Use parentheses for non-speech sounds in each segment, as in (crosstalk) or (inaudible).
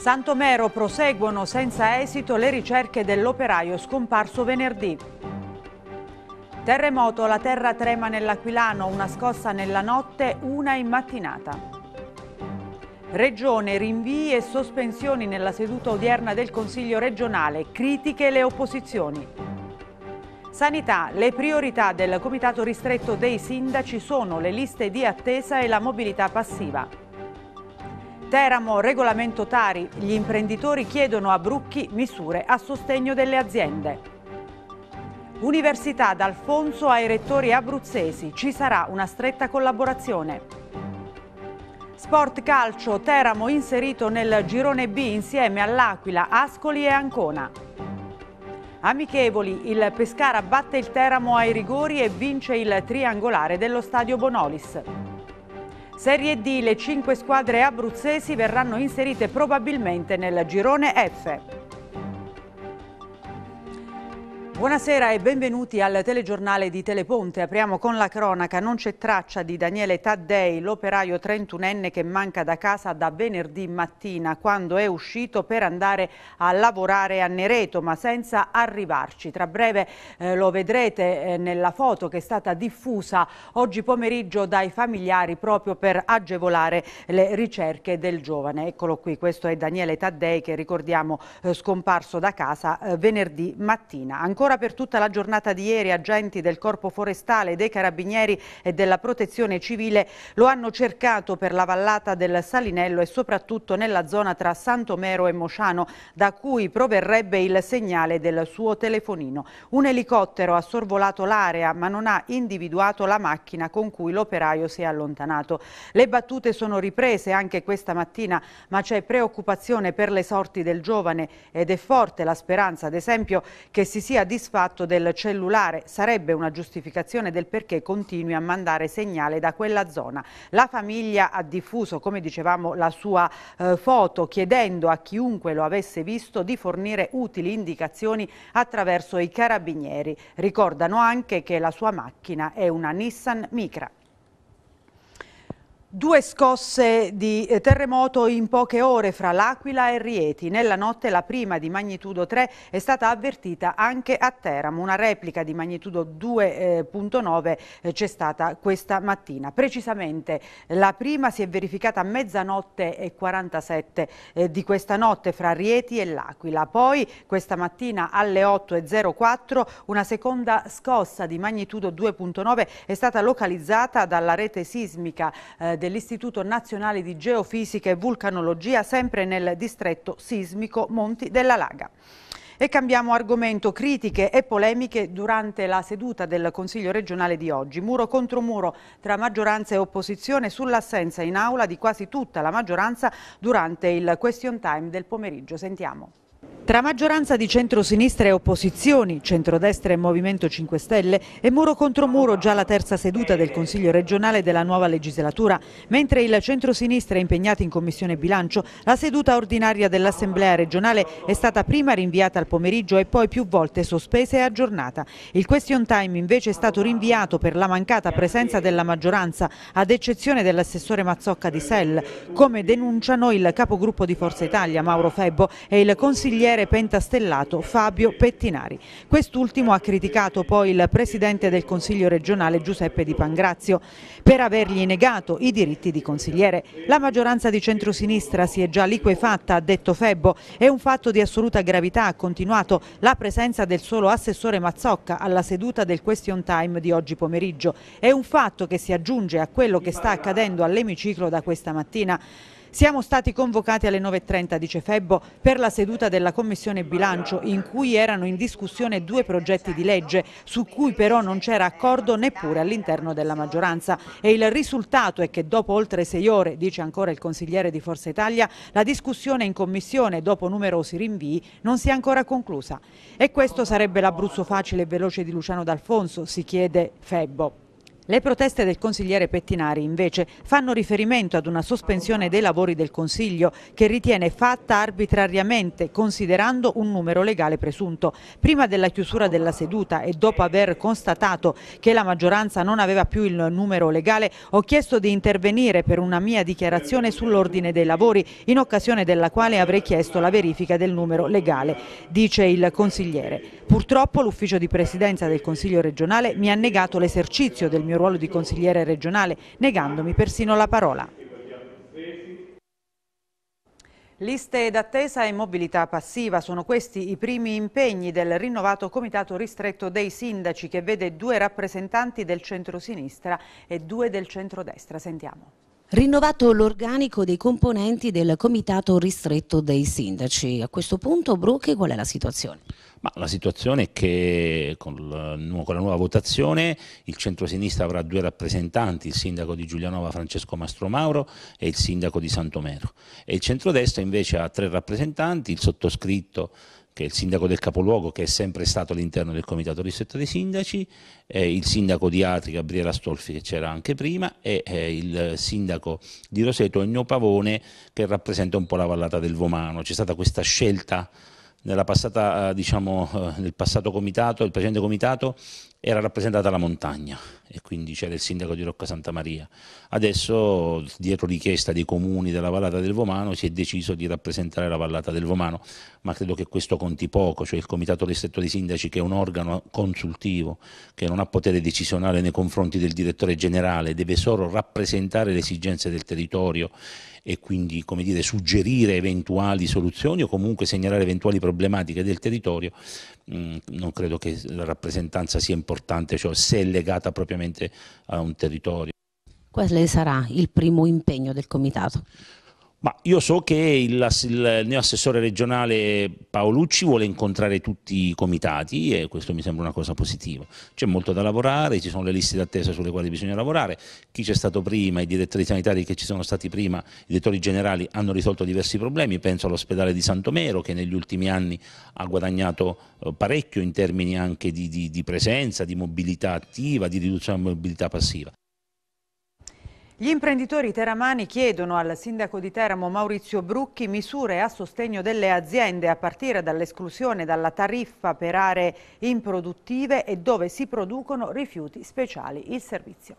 Santomero proseguono senza esito le ricerche dell'operaio scomparso venerdì. Terremoto, la terra trema nell'Aquilano, una scossa nella notte, una in mattinata. Regione, rinvii e sospensioni nella seduta odierna del Consiglio regionale, critiche le opposizioni. Sanità, le priorità del Comitato ristretto dei sindaci sono le liste di attesa e la mobilità passiva. Teramo, regolamento Tari, gli imprenditori chiedono a Brucchi misure a sostegno delle aziende. Università d'Alfonso ai rettori abruzzesi, ci sarà una stretta collaborazione. Sport Calcio, Teramo inserito nel girone B insieme all'Aquila, Ascoli e Ancona. Amichevoli, il Pescara batte il Teramo ai rigori e vince il triangolare dello stadio Bonolis. Serie D le cinque squadre abruzzesi verranno inserite probabilmente nel girone F. Buonasera e benvenuti al telegiornale di Teleponte. Apriamo con la cronaca. Non c'è traccia di Daniele Taddei, l'operaio trentunenne che manca da casa da venerdì mattina quando è uscito per andare a lavorare a Nereto, ma senza arrivarci. Tra breve eh, lo vedrete eh, nella foto che è stata diffusa oggi pomeriggio dai familiari proprio per agevolare le ricerche del giovane. Eccolo qui, questo è Daniele Taddei che ricordiamo eh, scomparso da casa eh, venerdì mattina. Ancora Ancora per tutta la giornata di ieri agenti del Corpo Forestale, dei Carabinieri e della Protezione Civile lo hanno cercato per la vallata del Salinello e soprattutto nella zona tra Santomero e Mociano da cui proverrebbe il segnale del suo telefonino. Un elicottero ha sorvolato l'area ma non ha individuato la macchina con cui l'operaio si è allontanato. Le battute sono riprese anche questa mattina ma c'è preoccupazione per le sorti del giovane ed è forte la speranza ad esempio che si sia disposto soddisfatto del cellulare. Sarebbe una giustificazione del perché continui a mandare segnale da quella zona. La famiglia ha diffuso, come dicevamo, la sua eh, foto chiedendo a chiunque lo avesse visto di fornire utili indicazioni attraverso i carabinieri. Ricordano anche che la sua macchina è una Nissan Micra. Due scosse di eh, terremoto in poche ore fra L'Aquila e Rieti. Nella notte la prima di magnitudo 3 è stata avvertita anche a Teramo. Una replica di magnitudo 2.9 eh, eh, c'è stata questa mattina. Precisamente la prima si è verificata a mezzanotte e 47 di questa notte fra Rieti e L'Aquila. Poi questa mattina alle 8.04 una seconda scossa di magnitudo 2.9 è stata localizzata dalla rete sismica dell'Istituto Nazionale di Geofisica e Vulcanologia, sempre nel distretto sismico Monti della Laga. E cambiamo argomento, critiche e polemiche durante la seduta del Consiglio regionale di oggi. Muro contro muro tra maggioranza e opposizione sull'assenza in aula di quasi tutta la maggioranza durante il question time del pomeriggio. Sentiamo. Tra maggioranza di centrosinistra e opposizioni, centrodestra e Movimento 5 Stelle, è muro contro muro già la terza seduta del Consiglio regionale della nuova legislatura, mentre il centrosinistra è impegnato in Commissione Bilancio, la seduta ordinaria dell'Assemblea regionale è stata prima rinviata al pomeriggio e poi più volte sospesa e aggiornata. Il question time invece è stato rinviato per la mancata presenza della maggioranza, ad eccezione dell'assessore Mazzocca di Sell, come denunciano il capogruppo di Forza Italia Mauro Febbo e il consigliere consigliere pentastellato Fabio Pettinari. Quest'ultimo ha criticato poi il presidente del Consiglio regionale Giuseppe Di Pangrazio per avergli negato i diritti di consigliere. La maggioranza di centrosinistra si è già liquefatta, ha detto Febbo, è un fatto di assoluta gravità, ha continuato la presenza del solo assessore Mazzocca alla seduta del question time di oggi pomeriggio. È un fatto che si aggiunge a quello che sta accadendo all'emiciclo da questa mattina. Siamo stati convocati alle 9.30 dice Febbo, per la seduta della Commissione Bilancio in cui erano in discussione due progetti di legge su cui però non c'era accordo neppure all'interno della maggioranza e il risultato è che dopo oltre sei ore, dice ancora il consigliere di Forza Italia, la discussione in Commissione dopo numerosi rinvii non si è ancora conclusa. E questo sarebbe l'Abruzzo facile e veloce di Luciano D'Alfonso, si chiede Febbo. Le proteste del consigliere Pettinari invece fanno riferimento ad una sospensione dei lavori del Consiglio che ritiene fatta arbitrariamente considerando un numero legale presunto. Prima della chiusura della seduta e dopo aver constatato che la maggioranza non aveva più il numero legale ho chiesto di intervenire per una mia dichiarazione sull'ordine dei lavori in occasione della quale avrei chiesto la verifica del numero legale, dice il consigliere. Purtroppo l'ufficio di presidenza del Consiglio regionale mi ha negato l'esercizio del mio ruolo di consigliere regionale, negandomi persino la parola. Liste d'attesa e mobilità passiva sono questi i primi impegni del rinnovato comitato ristretto dei sindaci che vede due rappresentanti del centro-sinistra e due del centro-destra. Sentiamo. Rinnovato l'organico dei componenti del comitato ristretto dei sindaci. A questo punto, Brucchi, qual è la situazione? Ma la situazione è che con la, nuova votazione il centro-sinistra avrà due rappresentanti, il sindaco di Giulianova Francesco Mastro Mauro e il sindaco di Santomero. E il centrodestra invece ha tre rappresentanti, il sottoscritto che è il sindaco del capoluogo che è sempre stato all'interno del comitato ristretto dei sindaci, eh, il sindaco di Atri, Gabriela Stolfi che c'era anche prima e eh, il sindaco di Roseto, Ennio Pavone che rappresenta un po' la vallata del Vomano. C'è stata questa scelta passata, eh, diciamo, eh, nel passato comitato, il precedente comitato era rappresentata la montagna e quindi c'era il sindaco di Rocca Santa Maria. Adesso, dietro richiesta dei comuni della Vallata del Vomano, si è deciso di rappresentare la Vallata del Vomano, ma credo che questo conti poco, cioè il comitato ristretto dei sindaci che è un organo consultivo, che non ha potere decisionale nei confronti del direttore generale, deve solo rappresentare le esigenze del territorio e quindi come dire, suggerire eventuali soluzioni o comunque segnalare eventuali problematiche del territorio, mh, mm, non credo che la rappresentanza sia importante, cioè se è legata propriamente a un territorio. Quale sarà il primo impegno del Comitato? Ma io so che il, il neo assessore regionale Paolucci vuole incontrare tutti i comitati e questo mi sembra una cosa positiva. C'è molto da lavorare, ci sono le liste d'attesa sulle quali bisogna lavorare, chi c'è stato prima, i direttori sanitari che ci sono stati prima, i direttori generali hanno risolto diversi problemi, penso all'ospedale di Santomero che negli ultimi anni ha guadagnato eh, parecchio in termini anche di, di, di presenza, di mobilità attiva, di riduzione della mobilità passiva. Gli imprenditori teramani chiedono al sindaco di Teramo Maurizio Brucchi misure a sostegno delle aziende a partire dall'esclusione dalla tariffa per aree improduttive e dove si producono rifiuti speciali. Il servizio.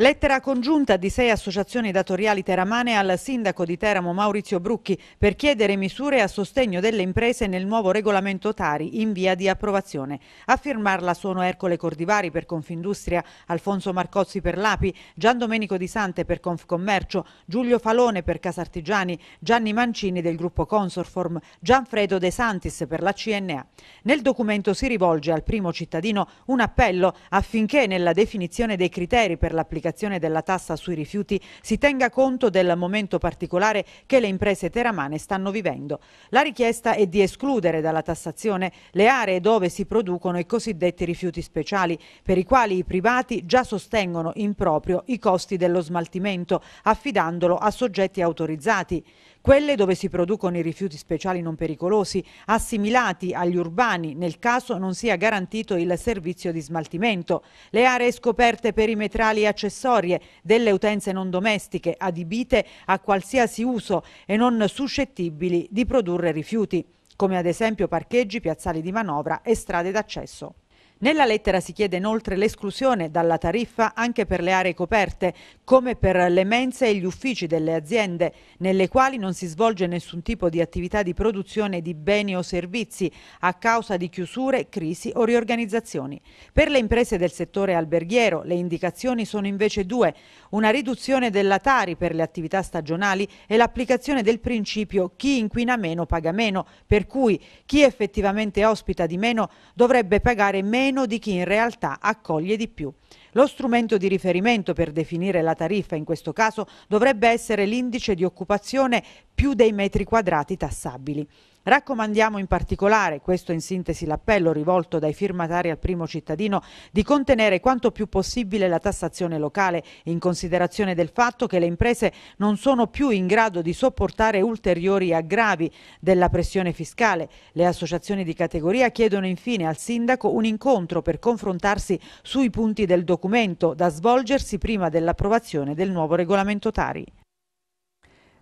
Lettera congiunta di sei associazioni datoriali teramane al sindaco di Teramo Maurizio Brucchi per chiedere misure a sostegno delle imprese nel nuovo regolamento Tari in via di approvazione. A firmarla sono Ercole Cordivari per Confindustria, Alfonso Marcozzi per l'API, Gian Domenico Di Sante per Confcommercio, Giulio Falone per Casartigiani, Gianni Mancini del gruppo Consorform, Gianfredo De Santis per la CNA. Nel documento si rivolge al primo cittadino un appello affinché nella definizione dei criteri per l'applicazione l'applicazione della tassa sui rifiuti si tenga conto del momento particolare che le imprese teramane stanno vivendo. La richiesta è di escludere dalla tassazione le aree dove si producono i cosiddetti rifiuti speciali, per i quali i privati già sostengono in proprio i costi dello smaltimento, affidandolo a soggetti autorizzati quelle dove si producono i rifiuti speciali non pericolosi, assimilati agli urbani nel caso non sia garantito il servizio di smaltimento, le aree scoperte perimetrali accessorie delle utenze non domestiche adibite a qualsiasi uso e non suscettibili di produrre rifiuti, come ad esempio parcheggi, piazzali di manovra e strade d'accesso. Nella lettera si chiede inoltre l'esclusione dalla tariffa anche per le aree coperte, come per le mense e gli uffici delle aziende, nelle quali non si svolge nessun tipo di attività di produzione di beni o servizi a causa di chiusure, crisi o riorganizzazioni. Per le imprese del settore alberghiero le indicazioni sono invece due, una riduzione della Tari per le attività stagionali e l'applicazione del principio chi inquina meno paga meno, per cui chi effettivamente ospita di meno dovrebbe pagare meno meno di chi in realtà accoglie di più. Lo strumento di riferimento per definire la tariffa in questo caso dovrebbe essere l'indice di occupazione più dei metri quadrati tassabili. Raccomandiamo in particolare, questo in sintesi l'appello rivolto dai firmatari al primo cittadino, di contenere quanto più possibile la tassazione locale in considerazione del fatto che le imprese non sono più in grado di sopportare ulteriori aggravi della pressione fiscale. Le associazioni di categoria chiedono infine al Sindaco un incontro per confrontarsi sui punti del documento da svolgersi prima dell'approvazione del nuovo regolamento Tari.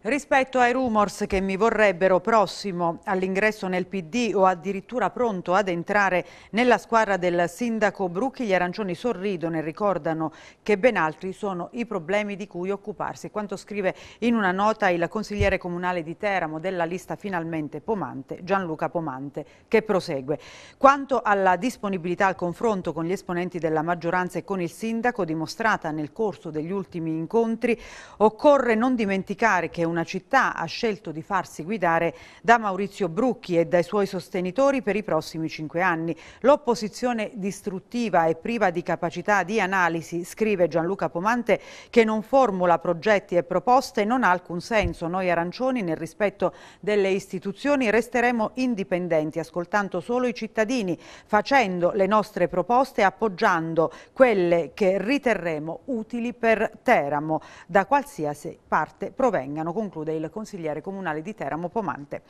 Rispetto ai rumors che mi vorrebbero prossimo all'ingresso nel PD o addirittura pronto ad entrare nella squadra del sindaco Brucchi, gli arancioni sorridono e ricordano che ben altri sono i problemi di cui occuparsi. Quanto scrive in una nota il consigliere comunale di Teramo della lista finalmente Pomante, Gianluca Pomante, che prosegue. Quanto alla disponibilità al confronto con gli esponenti della maggioranza e con il sindaco dimostrata nel corso degli ultimi incontri, occorre non dimenticare che un una città ha scelto di farsi guidare da Maurizio Brucchi e dai suoi sostenitori per i prossimi cinque anni. L'opposizione distruttiva e priva di capacità di analisi, scrive Gianluca Pomante, che non formula progetti e proposte non ha alcun senso. Noi arancioni, nel rispetto delle istituzioni, resteremo indipendenti, ascoltando solo i cittadini, facendo le nostre proposte e appoggiando quelle che riterremo utili per Teramo, da qualsiasi parte provengano conclude il consigliere comunale di Teramo Pomante.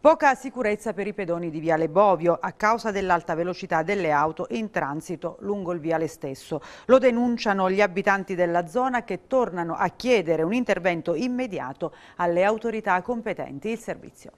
Poca sicurezza per i pedoni di Viale Bovio a causa dell'alta velocità delle auto in transito lungo il viale stesso. Lo denunciano gli abitanti della zona che tornano a chiedere un intervento immediato alle autorità competenti il servizio.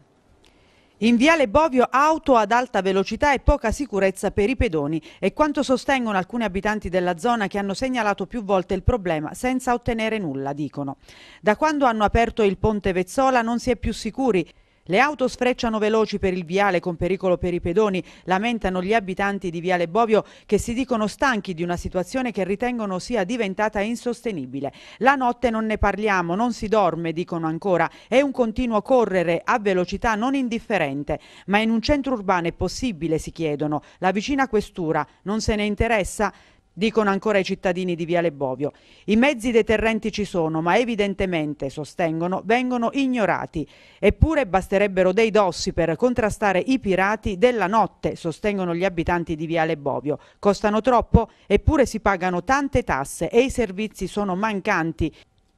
In Viale Bovio auto ad alta velocità e poca sicurezza per i pedoni è quanto sostengono alcuni abitanti della zona che hanno segnalato più volte il problema senza ottenere nulla, dicono. Da quando hanno aperto il ponte Vezzola non si è più sicuri le auto sfrecciano veloci per il viale con pericolo per i pedoni, lamentano gli abitanti di Viale Bovio che si dicono stanchi di una situazione che ritengono sia diventata insostenibile. La notte non ne parliamo, non si dorme, dicono ancora, è un continuo correre a velocità non indifferente. Ma in un centro urbano è possibile, si chiedono. La vicina questura non se ne interessa? dicono ancora i cittadini di Viale Bovio. I mezzi deterrenti ci sono, ma evidentemente, sostengono, vengono ignorati. Eppure basterebbero dei dossi per contrastare i pirati della notte, sostengono gli abitanti di Viale Bovio. Costano troppo, eppure si pagano tante tasse e i servizi sono mancanti.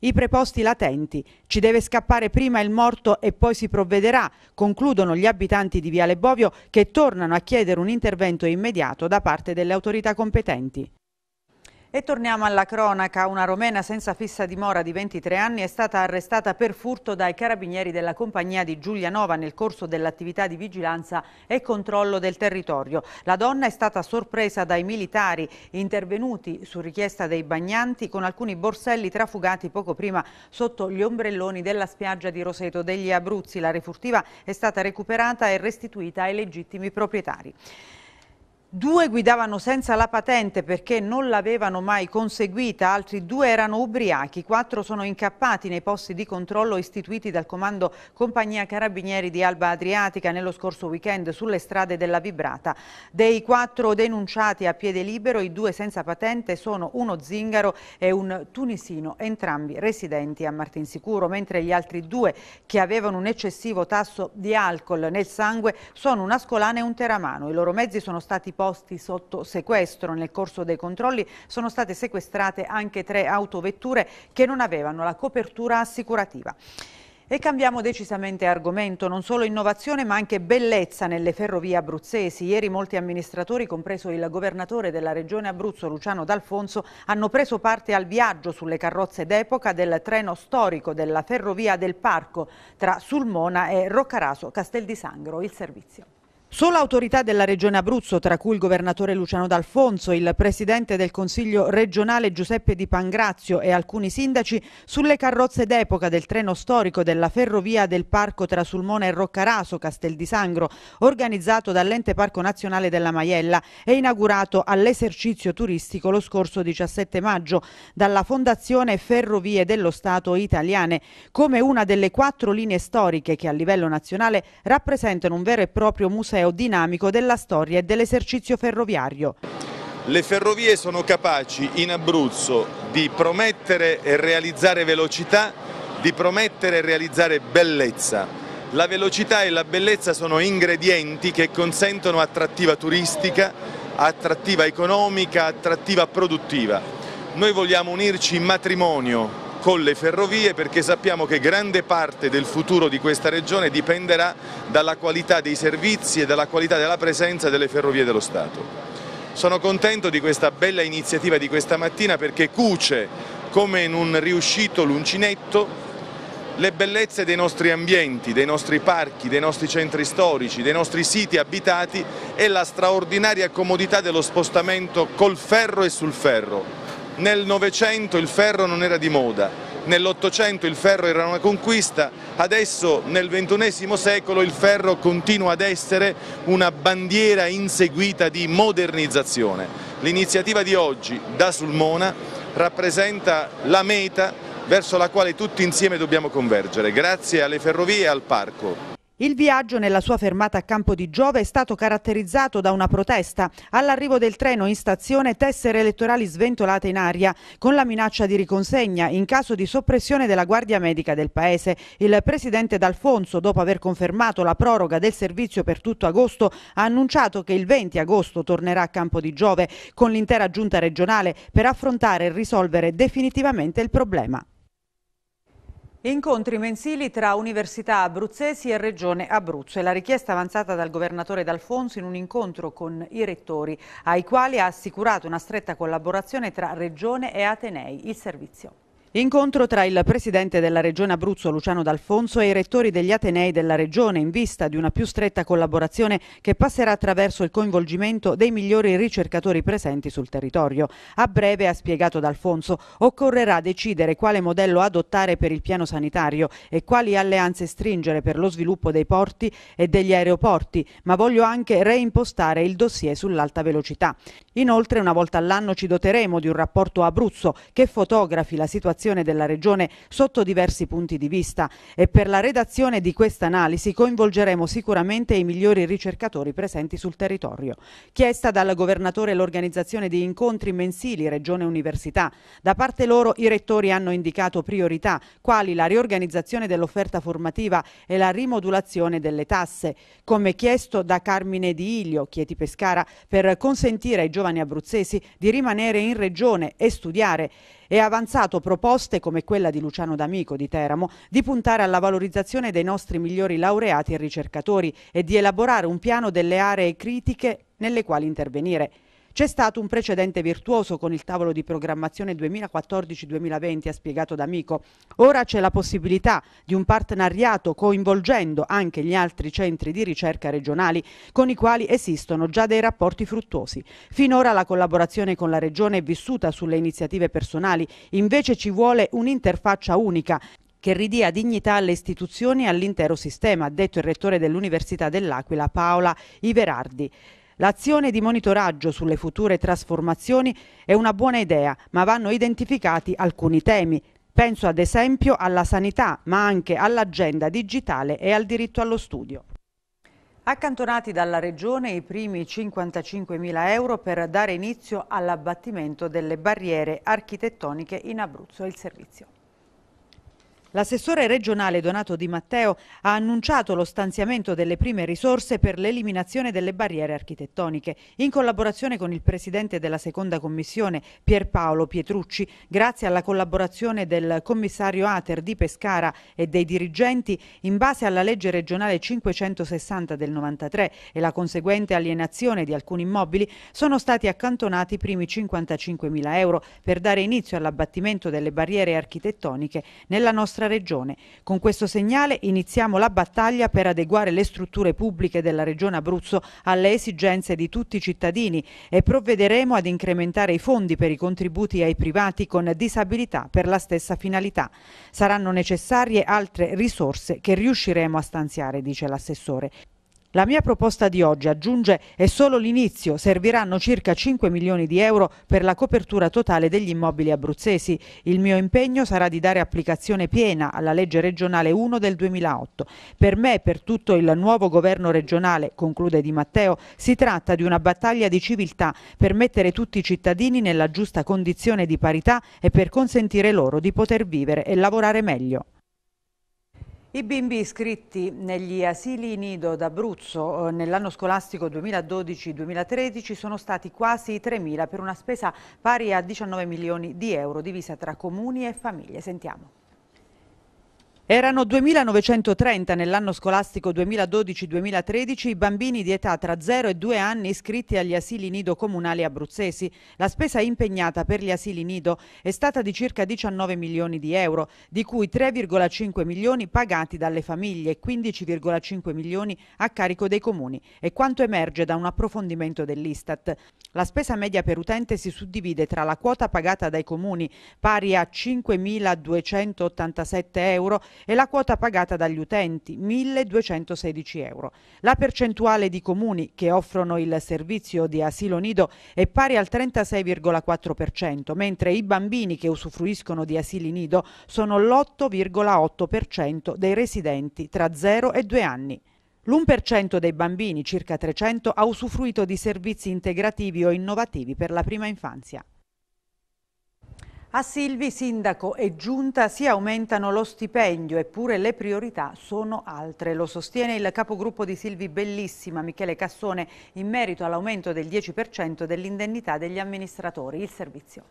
I preposti latenti. Ci deve scappare prima il morto e poi si provvederà, concludono gli abitanti di Viale Bovio che tornano a chiedere un intervento immediato da parte delle autorità competenti. E torniamo alla cronaca. Una romena senza fissa dimora di 23 anni è stata arrestata per furto dai carabinieri della compagnia di Giulianova nel corso dell'attività di vigilanza e controllo del territorio. La donna è stata sorpresa dai militari intervenuti su richiesta dei bagnanti con alcuni borselli trafugati poco prima sotto gli ombrelloni della spiaggia di Roseto degli Abruzzi. La refurtiva è stata recuperata e restituita ai legittimi proprietari. Due guidavano senza la patente perché non l'avevano mai conseguita, altri due erano ubriachi, quattro sono incappati nei posti di controllo istituiti dal comando Compagnia Carabinieri di Alba Adriatica nello scorso weekend sulle strade della Vibrata. Dei quattro denunciati a piede libero, i due senza patente sono uno zingaro e un tunisino, entrambi residenti a Martinsicuro, mentre gli altri due che avevano un eccessivo tasso di alcol nel sangue sono un ascolano e un teramano. I loro mezzi sono stati posti sotto sequestro. Nel corso dei controlli sono state sequestrate anche tre autovetture che non avevano la copertura assicurativa. E cambiamo decisamente argomento, non solo innovazione ma anche bellezza nelle ferrovie abruzzesi. Ieri molti amministratori, compreso il governatore della regione Abruzzo Luciano D'Alfonso, hanno preso parte al viaggio sulle carrozze d'epoca del treno storico della ferrovia del Parco tra Sulmona e Roccaraso Castel di Sangro. Il servizio. Solo autorità della regione Abruzzo, tra cui il governatore Luciano D'Alfonso, il presidente del Consiglio regionale Giuseppe Di Pangrazio e alcuni sindaci, sulle carrozze d'epoca del treno storico della ferrovia del parco tra Sulmona e Roccaraso, Castel di Sangro, organizzato dall'ente Parco Nazionale della Maiella e inaugurato all'esercizio turistico lo scorso 17 maggio dalla Fondazione Ferrovie dello Stato Italiane, come una delle quattro linee storiche che a livello nazionale rappresentano un vero e proprio museo museo dinamico della storia e dell'esercizio ferroviario. Le ferrovie sono capaci in Abruzzo di promettere e realizzare velocità, di promettere e realizzare bellezza. La velocità e la bellezza sono ingredienti che consentono attrattiva turistica, attrattiva economica, attrattiva produttiva. Noi vogliamo unirci in matrimonio con le ferrovie perché sappiamo che grande parte del futuro di questa regione dipenderà dalla qualità dei servizi e dalla qualità della presenza delle ferrovie dello Stato. Sono contento di questa bella iniziativa di questa mattina perché cuce come in un riuscito luncinetto le bellezze dei nostri ambienti, dei nostri parchi, dei nostri centri storici, dei nostri siti abitati e la straordinaria comodità dello spostamento col ferro e sul ferro nel Novecento il ferro non era di moda, nell'Ottocento il ferro era una conquista, adesso nel XXI secolo il ferro continua ad essere una bandiera inseguita di modernizzazione. L'iniziativa di oggi, da Sulmona, rappresenta la meta verso la quale tutti insieme dobbiamo convergere, grazie alle ferrovie e al parco. Il viaggio nella sua fermata a Campo di Giove è stato caratterizzato da una protesta. All'arrivo del treno in stazione tessere elettorali sventolate in aria con la minaccia di riconsegna in caso di soppressione della Guardia Medica del Paese. Il presidente D'Alfonso, dopo aver confermato la proroga del servizio per tutto agosto, ha annunciato che il 20 agosto tornerà a Campo di Giove con l'intera giunta regionale per affrontare e risolvere definitivamente il problema. Incontri mensili tra università abruzzesi e regione Abruzzo è la richiesta avanzata dal governatore D'Alfonso in un incontro con i rettori, ai quali ha assicurato una stretta collaborazione tra regione e Atenei. Il servizio. Incontro tra il presidente della Regione Abruzzo Luciano D'Alfonso e i rettori degli Atenei della Regione in vista di una più stretta collaborazione che passerà attraverso il coinvolgimento dei migliori ricercatori presenti sul territorio. A breve, ha spiegato D'Alfonso, occorrerà decidere quale modello adottare per il piano sanitario e quali alleanze stringere per lo sviluppo dei porti e degli aeroporti, ma voglio anche reimpostare il dossier sull'alta velocità. Inoltre una volta all'anno ci doteremo di un rapporto Abruzzo che fotografi la situazione della regione sotto diversi punti di vista e per la redazione di questa analisi coinvolgeremo sicuramente i migliori ricercatori presenti sul territorio. Chiesta dal governatore l'organizzazione di incontri mensili Regione Università. Da parte loro i rettori hanno indicato priorità quali la riorganizzazione dell'offerta formativa e la rimodulazione delle tasse, come chiesto da Carmine Di Ilio, Chieti Pescara, per consentire ai giovani giovani abruzzesi di rimanere in regione e studiare e ha avanzato proposte come quella di Luciano D'Amico di Teramo di puntare alla valorizzazione dei nostri migliori laureati e ricercatori e di elaborare un piano delle aree critiche nelle quali intervenire. C'è stato un precedente virtuoso con il tavolo di programmazione 2014-2020, ha spiegato D'Amico. Ora c'è la possibilità di un partenariato coinvolgendo anche gli altri centri di ricerca regionali con i quali esistono già dei rapporti fruttuosi. Finora la collaborazione con la Regione è vissuta sulle iniziative personali, invece ci vuole un'interfaccia unica che ridia dignità alle istituzioni e all'intero sistema, ha detto il rettore dell'Università dell'Aquila Paola Iverardi. L'azione di monitoraggio sulle future trasformazioni è una buona idea, ma vanno identificati alcuni temi. Penso ad esempio alla sanità, ma anche all'agenda digitale e al diritto allo studio. Accantonati dalla Regione i primi 55.000 euro per dare inizio all'abbattimento delle barriere architettoniche in Abruzzo. Il servizio. L'assessore regionale Donato Di Matteo ha annunciato lo stanziamento delle prime risorse per l'eliminazione delle barriere architettoniche, in collaborazione con il presidente della seconda commissione Pierpaolo Pietrucci, grazie alla collaborazione del commissario Ater di Pescara e dei dirigenti, in base alla legge regionale 560 del 93 e la conseguente alienazione di alcuni immobili, sono stati accantonati i primi 55 mila euro per dare inizio all'abbattimento delle barriere architettoniche nella nostra nostra regione. Con questo segnale iniziamo la battaglia per adeguare le strutture pubbliche della regione Abruzzo alle esigenze di tutti i cittadini e provvederemo ad incrementare i fondi per i contributi ai privati con disabilità per la stessa finalità. Saranno necessarie altre risorse che riusciremo a stanziare, dice l'assessore. La mia proposta di oggi, aggiunge, è solo l'inizio, serviranno circa 5 milioni di euro per la copertura totale degli immobili abruzzesi. Il mio impegno sarà di dare applicazione piena alla legge regionale 1 del 2008. Per me e per tutto il nuovo governo regionale, conclude Di Matteo, si tratta di una battaglia di civiltà per mettere tutti i cittadini nella giusta condizione di parità e per consentire loro di poter vivere e lavorare meglio. I bimbi iscritti negli asili nido d'Abruzzo eh, nell'anno scolastico 2012-2013 sono stati quasi 3.000 per una spesa pari a 19 milioni di euro divisa tra comuni e famiglie. Sentiamo. Erano 2.930 nell'anno scolastico 2012-2013 i bambini di età tra 0 e 2 anni iscritti agli asili nido comunali abruzzesi. La spesa impegnata per gli asili nido è stata di circa 19 milioni di euro, di cui 3,5 milioni pagati dalle famiglie e 15,5 milioni a carico dei comuni. E quanto emerge da un approfondimento dell'Istat. La spesa media per utente si suddivide tra la quota pagata dai comuni, pari a 5.287 euro, e la quota pagata dagli utenti, 1.216 euro. La percentuale di comuni che offrono il servizio di asilo nido è pari al 36,4%, mentre i bambini che usufruiscono di asili nido sono l'8,8% dei residenti tra 0 e 2 anni. L'1% dei bambini, circa 300, ha usufruito di servizi integrativi o innovativi per la prima infanzia. A Silvi, sindaco e giunta si aumentano lo stipendio, eppure le priorità sono altre. Lo sostiene il capogruppo di Silvi Bellissima, Michele Cassone, in merito all'aumento del 10% dell'indennità degli amministratori. Il servizio.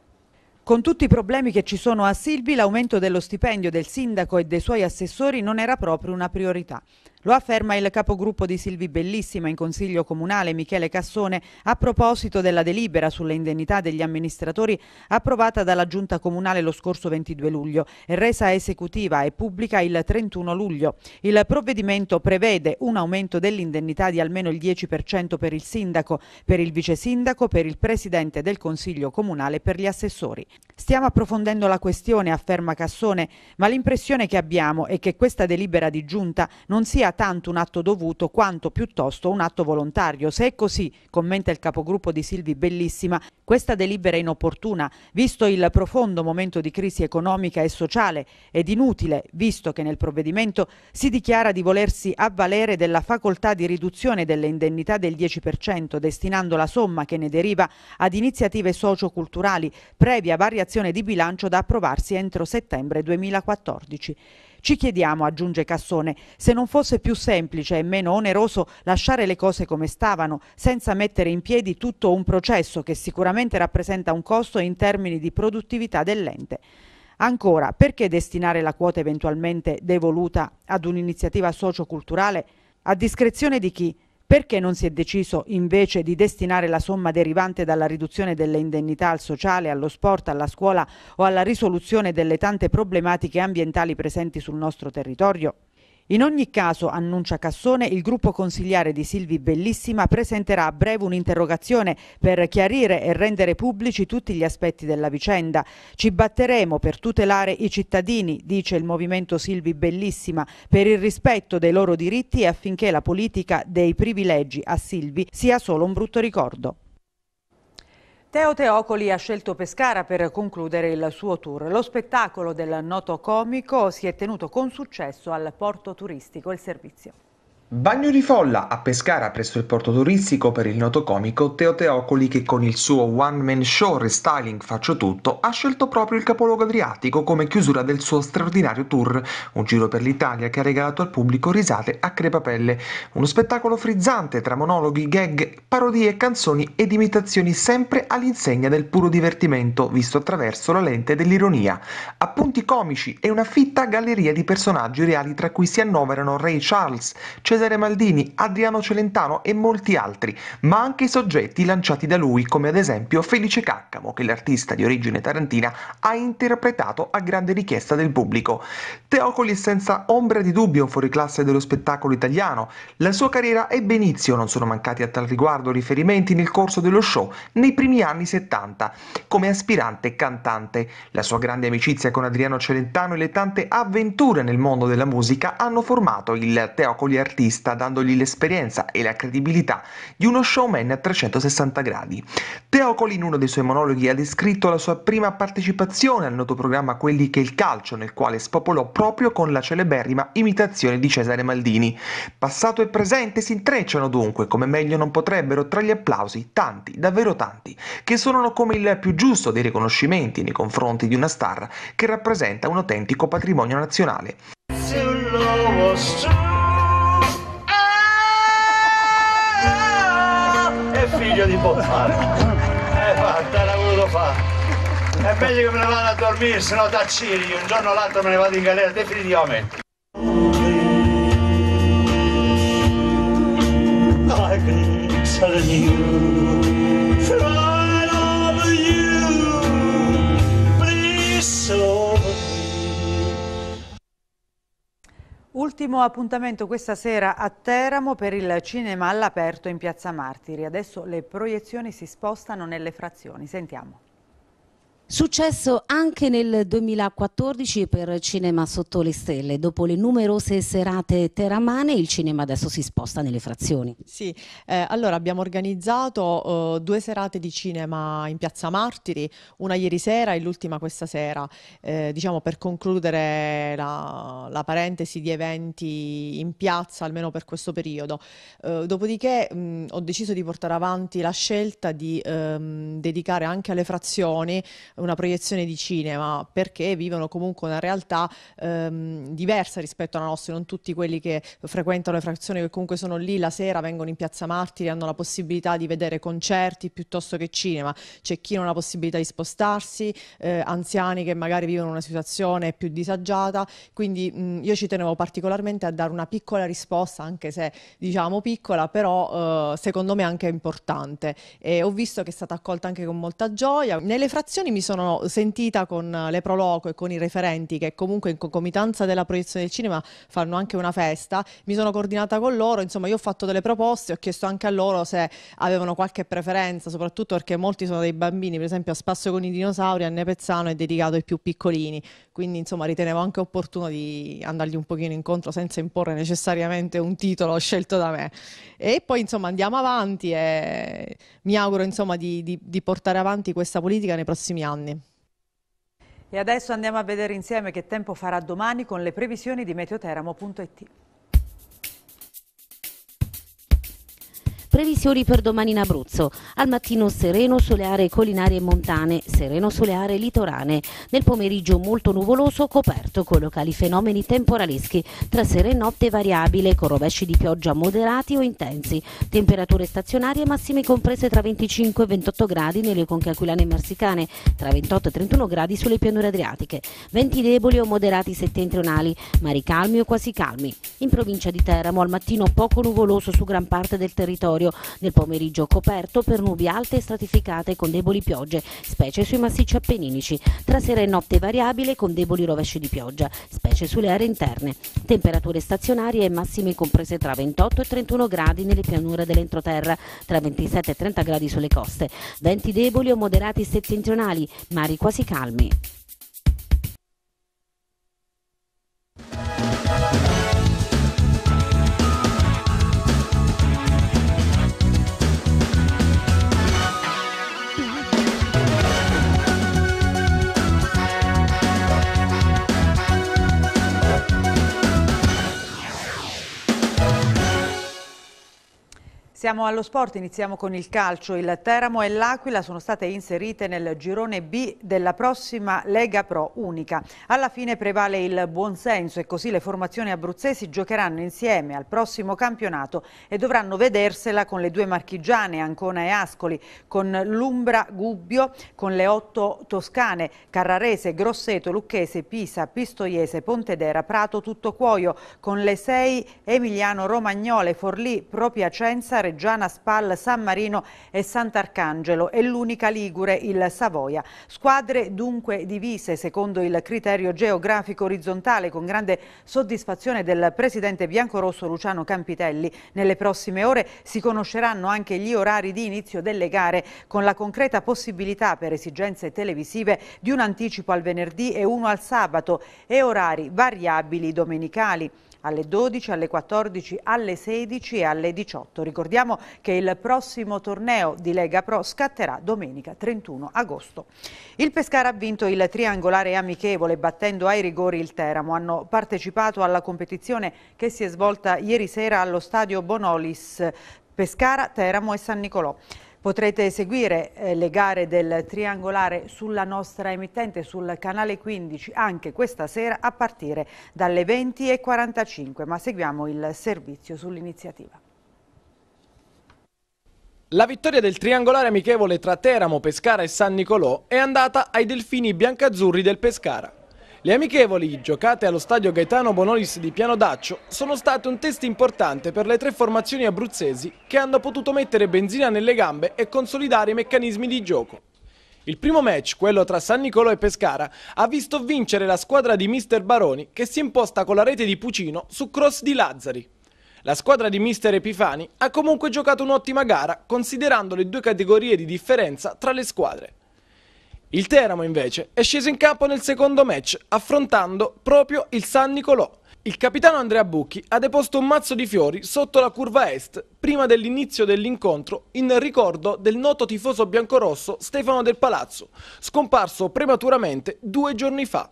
Con tutti i problemi che ci sono a Silvi, l'aumento dello stipendio del sindaco e dei suoi assessori non era proprio una priorità. Lo afferma il capogruppo di Silvi Bellissima in Consiglio Comunale Michele Cassone a proposito della delibera sulle indennità degli amministratori approvata dalla Giunta Comunale lo scorso 22 luglio e resa esecutiva e pubblica il 31 luglio. Il provvedimento prevede un aumento dell'indennità di almeno il 10% per il sindaco, per il vice sindaco, per il presidente del Consiglio Comunale e per gli assessori. Stiamo approfondendo la questione, afferma Cassone, ma l'impressione che abbiamo è che questa delibera di Giunta non sia tanto un atto dovuto quanto piuttosto un atto volontario. Se è così, commenta il capogruppo di Silvi Bellissima, questa delibera è inopportuna, visto il profondo momento di crisi economica e sociale, ed inutile, visto che nel provvedimento si dichiara di volersi avvalere della facoltà di riduzione delle indennità del 10%, destinando la somma che ne deriva ad iniziative socioculturali, previa variazione di bilancio da approvarsi entro settembre 2014. Ci chiediamo, aggiunge Cassone, se non fosse più semplice e meno oneroso lasciare le cose come stavano, senza mettere in piedi tutto un processo che sicuramente rappresenta un costo in termini di produttività dell'ente. Ancora, perché destinare la quota eventualmente devoluta ad un'iniziativa socioculturale? A discrezione di chi? Perché non si è deciso invece di destinare la somma derivante dalla riduzione delle indennità al sociale, allo sport, alla scuola o alla risoluzione delle tante problematiche ambientali presenti sul nostro territorio? In ogni caso, annuncia Cassone, il gruppo consigliare di Silvi Bellissima presenterà a breve un'interrogazione per chiarire e rendere pubblici tutti gli aspetti della vicenda. Ci batteremo per tutelare i cittadini, dice il movimento Silvi Bellissima, per il rispetto dei loro diritti e affinché la politica dei privilegi a Silvi sia solo un brutto ricordo. Teo Teocoli ha scelto Pescara per concludere il suo tour. Lo spettacolo del noto comico si è tenuto con successo al porto turistico. Il servizio. Bagno di folla a Pescara presso il porto turistico per il noto comico Teo Teocoli che con il suo one man show Restyling Faccio Tutto ha scelto proprio il capoluogo adriatico come chiusura del suo straordinario tour, un giro per l'Italia che ha regalato al pubblico risate a crepapelle, uno spettacolo frizzante tra monologhi, gag, parodie, canzoni ed imitazioni sempre all'insegna del puro divertimento visto attraverso la lente dell'ironia, appunti comici e una fitta galleria di personaggi reali tra cui si annoverano Ray Charles, Cesare Cesare Maldini, Adriano Celentano e molti altri, ma anche i soggetti lanciati da lui, come ad esempio Felice Caccamo, che l'artista di origine tarantina ha interpretato a grande richiesta del pubblico. Teocoli è senza ombra di dubbio un fuoriclasse dello spettacolo italiano. La sua carriera ebbe inizio, non sono mancati a tal riguardo riferimenti nel corso dello show, nei primi anni 70, come aspirante cantante. La sua grande amicizia con Adriano Celentano e le tante avventure nel mondo della musica hanno formato il Teocoli artista artista dandogli l'esperienza e la credibilità di uno showman a 360 gradi. Teocoli in uno dei suoi monologhi ha descritto la sua prima partecipazione al noto programma Quelli che il calcio, nel quale spopolò proprio con la celeberrima imitazione di Cesare Maldini. Passato e presente si intrecciano dunque, come meglio non potrebbero, tra gli applausi, tanti, davvero tanti, che suonano come il più giusto dei riconoscimenti nei confronti di una star che rappresenta un autentico patrimonio nazionale. figlio di Bob È fatta, l'ha voluto fare. È meglio che me ne vado a dormire, se no t'acciri, un giorno o l'altro me ne vado in galera definitivamente. I can Ultimo appuntamento questa sera a Teramo per il cinema all'aperto in Piazza Martiri. Adesso le proiezioni si spostano nelle frazioni. Sentiamo. Successo anche nel 2014 per Cinema Sotto le Stelle. Dopo le numerose serate teramane, il cinema adesso si sposta nelle frazioni. Sì, eh, allora abbiamo organizzato eh, due serate di cinema in Piazza Martiri, una ieri sera e l'ultima questa sera, eh, diciamo per concludere la, la, parentesi di eventi in piazza, almeno per questo periodo. Eh, dopodiché mh, ho deciso di portare avanti la scelta di ehm, dedicare anche alle frazioni una proiezione di cinema, perché vivono comunque una realtà ehm, diversa rispetto alla nostra, non tutti quelli che frequentano le frazioni che comunque sono lì la sera, vengono in Piazza Martiri, hanno la possibilità di vedere concerti piuttosto che cinema, c'è chi non ha la possibilità di spostarsi, eh, anziani che magari vivono una situazione più disagiata, quindi mh, io ci tenevo particolarmente a dare una piccola risposta, anche se diciamo piccola, però eh, secondo me anche importante e ho visto che è stata accolta anche con molta gioia. Nelle frazioni mi sono sono sentita con eh, le Proloco e con i referenti che comunque in concomitanza della proiezione del cinema fanno anche una festa, mi sono coordinata con loro, insomma io ho fatto delle proposte, ho chiesto anche a loro se avevano qualche preferenza, soprattutto perché molti sono dei bambini, per esempio a Spasso con i dinosauri, a Nepezzano è dedicato ai più piccolini, quindi insomma ritenevo anche opportuno di andargli un pochino incontro senza imporre necessariamente un titolo scelto da me. E poi insomma andiamo avanti e mi auguro insomma di, di, di portare avanti questa politica nei prossimi anni. E adesso andiamo a vedere insieme che tempo farà domani con le previsioni di meteoteramo.it. Previsioni per domani in Abruzzo. Al mattino sereno soleare aree collinari e montane, sereno soleare aree litorane. Nel pomeriggio molto nuvoloso, coperto con locali fenomeni temporaleschi, tra sera e notte variabile, con rovesci di pioggia moderati o intensi. Temperature stazionarie massime comprese tra 25 e 28 gradi nelle conche aquilane e marsicane, tra 28 e 31 gradi sulle pianure adriatiche. Venti deboli o moderati settentrionali, mari calmi o quasi calmi. In provincia di Teramo al mattino poco nuvoloso su gran parte del territorio nel pomeriggio coperto per nubi alte e stratificate con deboli piogge, specie sui massicci appenninici. Tra sera e notte variabile con deboli rovesci di pioggia, specie sulle aree interne. Temperature stazionarie e massime comprese tra 28 e 31 gradi nelle pianure dell'entroterra, tra 27 e 30 gradi sulle coste. Venti deboli o moderati settentrionali, mari quasi calmi. Siamo allo sport, iniziamo con il calcio. Il Teramo e l'Aquila sono state inserite nel girone B della prossima Lega Pro unica. Alla fine prevale il buonsenso e così le formazioni abruzzesi giocheranno insieme al prossimo campionato e dovranno vedersela con le due marchigiane Ancona e Ascoli, con l'Umbra Gubbio, con le otto toscane, Carrarese, Grosseto, Lucchese, Pisa, Pistoiese, Pontedera, Prato, Tuttocuoio, con le sei Emiliano Romagnole, Forlì, Propiacenza, Reggio Reggiana Spal, San Marino e Sant'Arcangelo e l'unica Ligure il Savoia. Squadre dunque divise secondo il criterio geografico orizzontale con grande soddisfazione del presidente biancorosso Luciano Campitelli. Nelle prossime ore si conosceranno anche gli orari di inizio delle gare con la concreta possibilità per esigenze televisive di un anticipo al venerdì e uno al sabato e orari variabili domenicali alle 12, alle 14, alle 16 e alle 18. Ricordiamo che il prossimo torneo di Lega Pro scatterà domenica 31 agosto. Il Pescara ha vinto il triangolare amichevole battendo ai rigori il Teramo. Hanno partecipato alla competizione che si è svolta ieri sera allo stadio Bonolis Pescara, Teramo e San Nicolò. Potrete seguire eh, le gare del triangolare sulla nostra emittente, sul canale 15, anche questa sera a partire dalle 20.45, ma seguiamo il servizio sull'iniziativa. La vittoria del triangolare amichevole tra Teramo, Pescara e San Nicolò è andata ai delfini biancazzurri del Pescara. Le amichevoli, giocate allo stadio Gaetano Bonolis di Piano Daccio, sono state un test importante per le tre formazioni abruzzesi che hanno potuto mettere benzina nelle gambe e consolidare i meccanismi di gioco. Il primo match, quello tra San Nicolò e Pescara, ha visto vincere la squadra di Mister Baroni che si è imposta con la rete di Pucino su cross di Lazzari. La squadra di Mister Epifani ha comunque giocato un'ottima gara considerando le due categorie di differenza tra le squadre. Il Teramo invece è sceso in campo nel secondo match affrontando proprio il San Nicolò. Il capitano Andrea Bucchi ha deposto un mazzo di fiori sotto la curva est prima dell'inizio dell'incontro in ricordo del noto tifoso biancorosso Stefano Del Palazzo, scomparso prematuramente due giorni fa.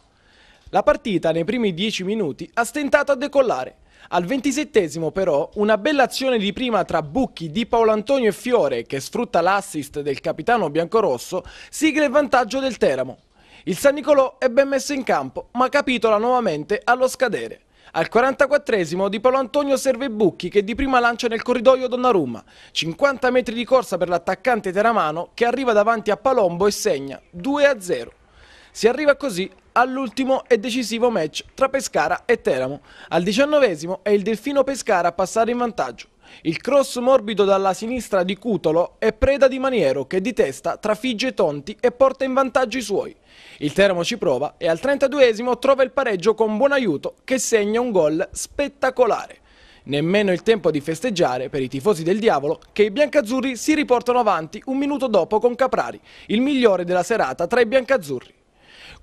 La partita nei primi dieci minuti ha stentato a decollare, al ventisettesimo però una bella azione di prima tra Bucchi, Di Paolo Antonio e Fiore che sfrutta l'assist del capitano biancorosso sigla il vantaggio del Teramo. Il San Nicolò è ben messo in campo ma capitola nuovamente allo scadere. Al 44esimo Di Paolo Antonio serve Bucchi che di prima lancia nel corridoio Donnarumma. 50 metri di corsa per l'attaccante teramano che arriva davanti a Palombo e segna 2-0. Si arriva così all'ultimo e decisivo match tra Pescara e Teramo. Al diciannovesimo è il Delfino Pescara a passare in vantaggio. Il cross morbido dalla sinistra di Cutolo è preda di Maniero che di testa trafigge Tonti e porta in vantaggio i suoi. Il Teramo ci prova e al 32esimo trova il pareggio con buon aiuto che segna un gol spettacolare. Nemmeno il tempo di festeggiare per i tifosi del diavolo che i biancazzurri si riportano avanti un minuto dopo con Caprari, il migliore della serata tra i biancazzurri.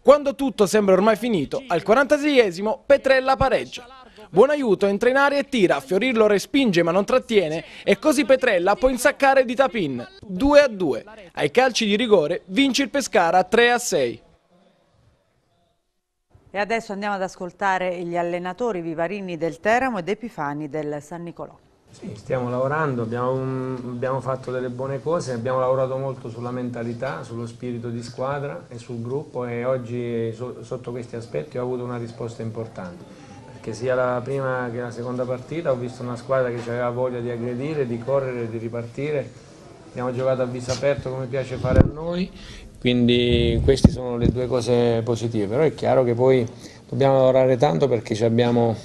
Quando tutto sembra ormai finito, al 46esimo Petrella pareggia. Buon aiuto, entra in aria e tira, Fiorillo respinge ma non trattiene e così Petrella può insaccare di tapin. 2 a 2. Ai calci di rigore vince il Pescara 3 a 6. E adesso andiamo ad ascoltare gli allenatori Vivarini del Teramo ed Epifani del San Nicolò. Sì, stiamo lavorando, abbiamo, abbiamo, fatto delle buone cose, abbiamo lavorato molto sulla mentalità, sullo spirito di squadra e sul gruppo e oggi so, sotto questi aspetti ho avuto una risposta importante, perché sia la prima che la seconda partita ho visto una squadra che aveva voglia di aggredire, di correre, di ripartire, abbiamo giocato a viso aperto come piace fare a noi, quindi queste sono le due cose positive, però è chiaro che poi dobbiamo lavorare tanto perché ci abbiamo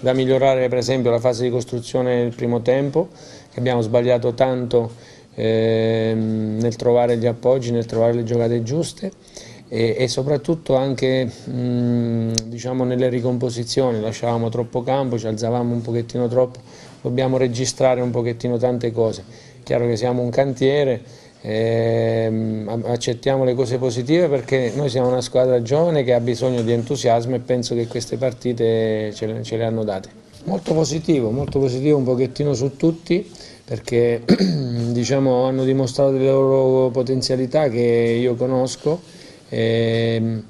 da migliorare per esempio la fase di costruzione del primo tempo, che abbiamo sbagliato tanto ehm, nel trovare gli appoggi, nel trovare le giocate giuste e, e soprattutto anche mh, diciamo nelle ricomposizioni, lasciavamo troppo campo, ci alzavamo un pochettino troppo, dobbiamo registrare un pochettino tante cose. Chiaro che siamo un cantiere e ehm, accettiamo le cose positive perché noi siamo una squadra giovane che ha bisogno di entusiasmo e penso che queste partite ce le, ce le hanno date. Molto positivo, molto positivo un pochettino su tutti perché (clears throat) diciamo, hanno dimostrato le loro potenzialità che io conosco. E, ehm,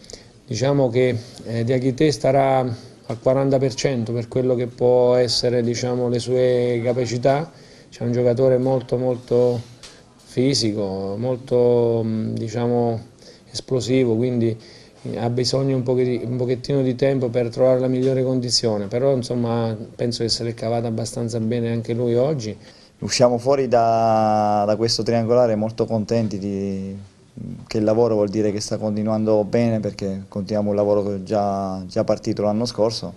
diciamo che eh, Diaghite starà al 40% per quello che può essere diciamo, le sue capacità, c'è un giocatore molto molto fisico, molto mm, diciamo, esplosivo, quindi eh, ha bisogno un pochettino, un pochettino, di tempo per trovare la migliore condizione, però insomma penso che se l'è cavata abbastanza bene anche lui oggi. Usciamo fuori da, da questo triangolare molto contenti di, che il lavoro vuol dire che sta continuando bene perché continuiamo un lavoro già, già partito l'anno scorso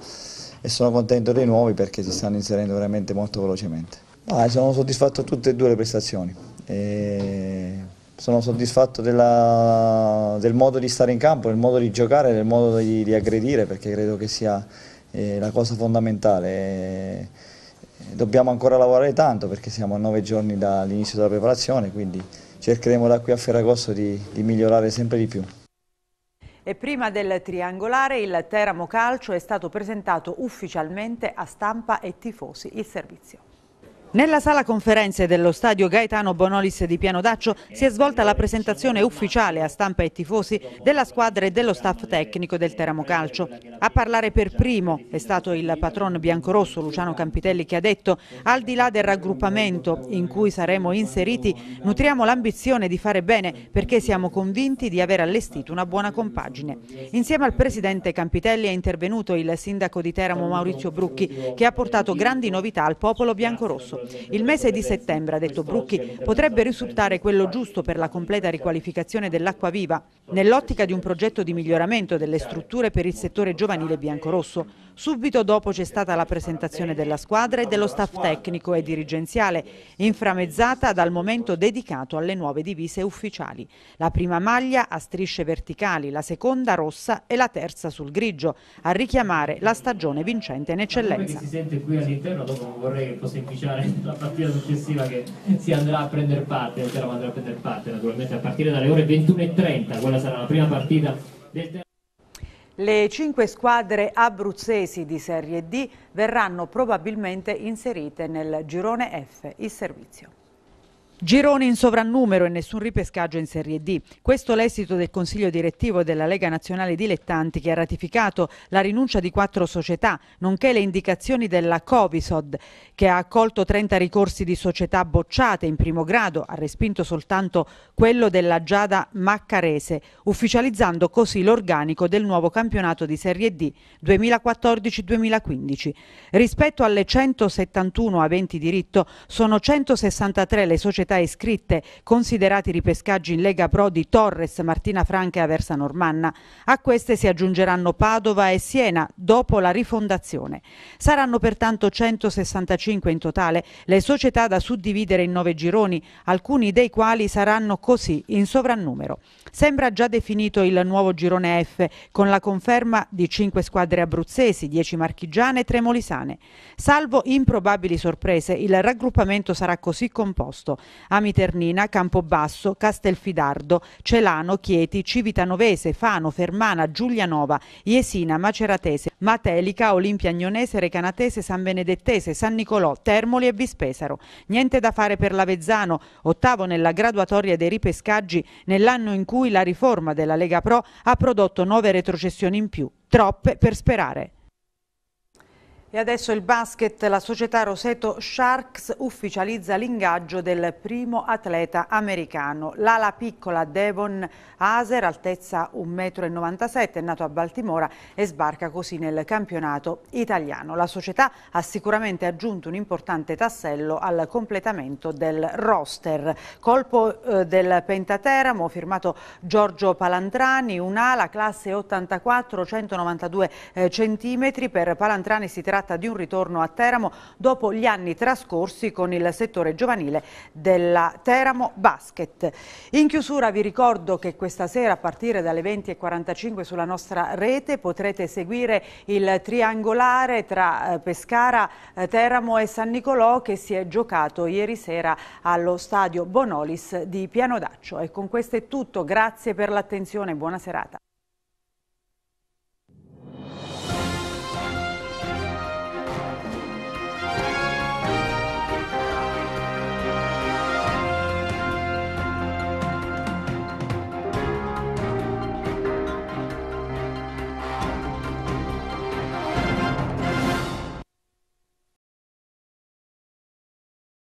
e sono contento dei nuovi perché si stanno inserendo veramente molto velocemente. Ah, sono soddisfatto di tutte e due le prestazioni. E sono soddisfatto della, del modo di stare in campo, del modo di giocare, del modo di, di aggredire perché credo che sia eh, la cosa fondamentale. E dobbiamo ancora lavorare tanto perché siamo a nove giorni dall'inizio della preparazione, quindi cercheremo da qui a Ferragosto di, di migliorare sempre di più. E prima del triangolare il Teramo Calcio è stato presentato ufficialmente a stampa e tifosi il servizio. Nella sala conferenze dello stadio Gaetano Bonolis di Piano Daccio si è svolta la presentazione ufficiale a stampa e tifosi della squadra e dello staff tecnico del Teramo Calcio. A parlare per primo è stato il patron biancorosso Luciano Campitelli che ha detto al di là del raggruppamento in cui saremo inseriti nutriamo l'ambizione di fare bene perché siamo convinti di aver allestito una buona compagine. Insieme al presidente Campitelli è intervenuto il sindaco di Teramo Maurizio Brucchi che ha portato grandi novità al popolo biancorosso. Il mese di settembre, ha detto Brucchi, potrebbe risultare quello giusto per la completa riqualificazione dell'acqua viva, nell'ottica di un progetto di miglioramento delle strutture per il settore giovanile biancorosso. Subito dopo c'è stata la presentazione della squadra e dello staff tecnico e dirigenziale, inframezzata dal momento dedicato alle nuove divise ufficiali. La prima maglia a strisce verticali, la seconda rossa e la terza sul grigio, a richiamare la stagione vincente in eccellenza. Come si sente qui all'interno, dopo vorrei un po' sempliciare la partita successiva che si andrà a prendere parte, il andrà a prendere parte naturalmente a partire dalle ore 21.30, quella sarà la prima partita del Teramo. Le cinque squadre abruzzesi di Serie D verranno probabilmente inserite nel girone F, il servizio. Gironi in sovrannumero e nessun ripescaggio in Serie D. Questo l'esito del Consiglio direttivo della Lega Nazionale Dilettanti che ha ratificato la rinuncia di quattro società, nonché le indicazioni della Covisod che ha accolto 30 ricorsi di società bocciate in primo grado, ha respinto soltanto quello della Giada Maccarese, ufficializzando così l'organico del nuovo campionato di Serie D 2014-2015. Rispetto alle 171 aventi diritto sono 163 le società società iscritte, considerati ripescaggi in Lega Pro di Torres, Martina Franca e Aversa Normanna. A queste si aggiungeranno Padova e Siena dopo la rifondazione. Saranno pertanto 165 in totale le società da suddividere in nove gironi, alcuni dei quali saranno così in sovrannumero. Sembra già definito il nuovo girone F con la conferma di 5 squadre abruzzesi, 10 marchigiane e 3 molisane. Salvo improbabili sorprese, il raggruppamento sarà così composto. Amiternina, Campobasso, Castelfidardo, Celano, Chieti, Civitanovese, Fano, Fermana, Giulianova, Iesina, Maceratese, Matelica, Olimpia Agnonese, Recanatese, San Benedettese, San Nicolò, Termoli e Vispesaro. Niente da fare per l'Avezzano, ottavo nella graduatoria dei ripescaggi nell'anno in cui cui la riforma della Lega Pro ha prodotto nove retrocessioni in più, troppe per sperare. E adesso il basket, la società Roseto Sharks ufficializza l'ingaggio del primo atleta americano. L'ala piccola Devon Aser, altezza 1,97 m, è nato a Baltimora e sbarca così nel campionato italiano. La società ha sicuramente aggiunto un importante tassello al completamento del roster. Colpo eh, del pentateramo firmato Giorgio Palantrani, un'ala classe 84-192 cm. Eh, per Palantrani si tratta tratta di un ritorno a Teramo dopo gli anni trascorsi con il settore giovanile della Teramo Basket. In chiusura vi ricordo che questa sera a partire dalle 20.45 sulla nostra rete potrete seguire il triangolare tra eh, Pescara, eh, Teramo e San Nicolò che si è giocato ieri sera allo stadio Bonolis di Pianodaccio. E con questo è tutto, grazie per l'attenzione e buona serata.